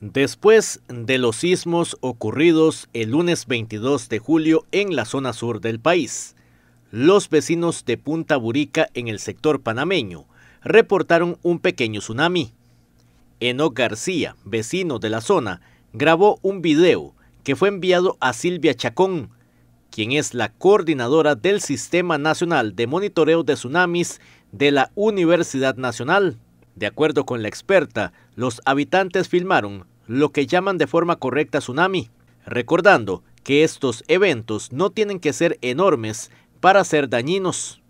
Después de los sismos ocurridos el lunes 22 de julio en la zona sur del país, los vecinos de Punta Burica en el sector panameño reportaron un pequeño tsunami. Enoc García, vecino de la zona, grabó un video que fue enviado a Silvia Chacón, quien es la coordinadora del Sistema Nacional de Monitoreo de Tsunamis de la Universidad Nacional. De acuerdo con la experta, los habitantes filmaron lo que llaman de forma correcta tsunami, recordando que estos eventos no tienen que ser enormes para ser dañinos.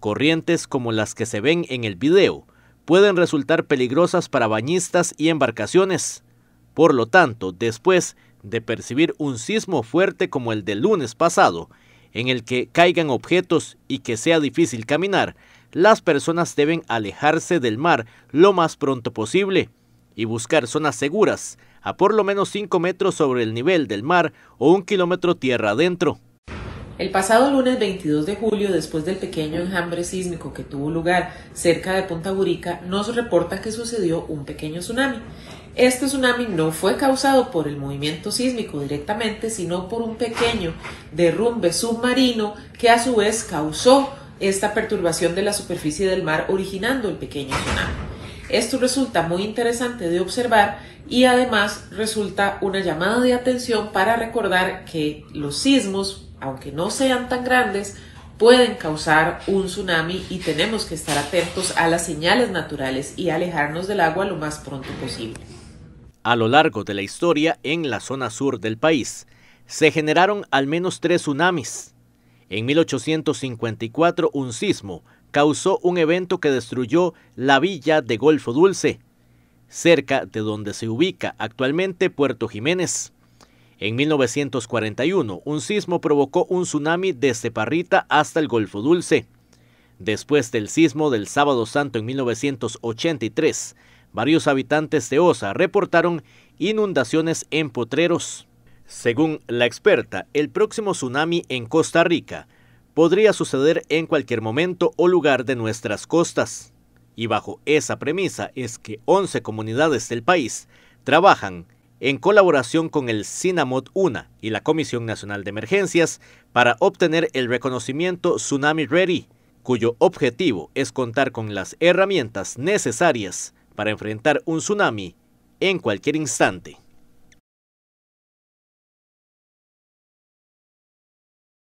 Corrientes como las que se ven en el video pueden resultar peligrosas para bañistas y embarcaciones. Por lo tanto, después de percibir un sismo fuerte como el del lunes pasado, en el que caigan objetos y que sea difícil caminar, las personas deben alejarse del mar lo más pronto posible y buscar zonas seguras a por lo menos 5 metros sobre el nivel del mar o un kilómetro tierra adentro. El pasado lunes 22 de julio, después del pequeño enjambre sísmico que tuvo lugar cerca de Punta Burica, nos reporta que sucedió un pequeño tsunami. Este tsunami no fue causado por el movimiento sísmico directamente, sino por un pequeño derrumbe submarino que a su vez causó esta perturbación de la superficie del mar originando el pequeño tsunami. Esto resulta muy interesante de observar y además resulta una llamada de atención para recordar que los sismos, aunque no sean tan grandes, pueden causar un tsunami y tenemos que estar atentos a las señales naturales y alejarnos del agua lo más pronto posible. A lo largo de la historia en la zona sur del país, se generaron al menos tres tsunamis, en 1854 un sismo causó un evento que destruyó la villa de Golfo Dulce, cerca de donde se ubica actualmente Puerto Jiménez. En 1941, un sismo provocó un tsunami desde Parrita hasta el Golfo Dulce. Después del sismo del Sábado Santo en 1983, varios habitantes de Osa reportaron inundaciones en potreros. Según la experta, el próximo tsunami en Costa Rica podría suceder en cualquier momento o lugar de nuestras costas. Y bajo esa premisa es que 11 comunidades del país trabajan en colaboración con el CINAMOT 1 y la Comisión Nacional de Emergencias para obtener el reconocimiento Tsunami Ready, cuyo objetivo es contar con las herramientas necesarias para enfrentar un tsunami en cualquier instante.